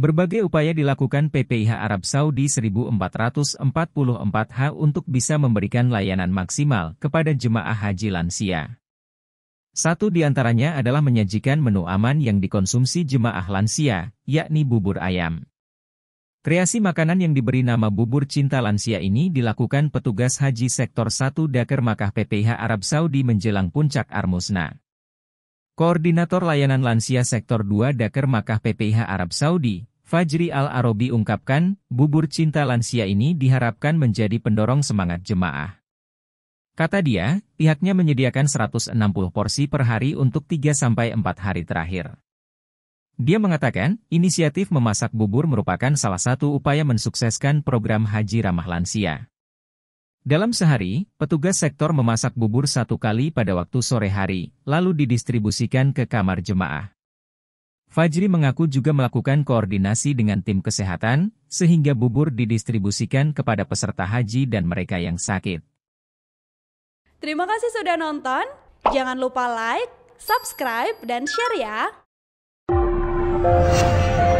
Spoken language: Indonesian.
Berbagai upaya dilakukan PPIH Arab Saudi 1444 h untuk bisa memberikan layanan maksimal kepada jemaah haji lansia. Satu di antaranya adalah menyajikan menu aman yang dikonsumsi jemaah lansia, yakni bubur ayam. Kreasi makanan yang diberi nama bubur cinta lansia ini dilakukan petugas haji sektor 1 Dakar Makkah PPIH Arab Saudi menjelang puncak Armusna. Koordinator Layanan Lansia Sektor 2 Dakar Makkah PPIH Arab Saudi, Fajri al Arobi ungkapkan, bubur cinta lansia ini diharapkan menjadi pendorong semangat jemaah. Kata dia, pihaknya menyediakan 160 porsi per hari untuk 3-4 hari terakhir. Dia mengatakan, inisiatif memasak bubur merupakan salah satu upaya mensukseskan program haji ramah lansia. Dalam sehari, petugas sektor memasak bubur satu kali pada waktu sore hari, lalu didistribusikan ke kamar jemaah. Fajri mengaku juga melakukan koordinasi dengan tim kesehatan, sehingga bubur didistribusikan kepada peserta haji dan mereka yang sakit. Terima kasih sudah nonton, jangan lupa like, subscribe, dan share ya!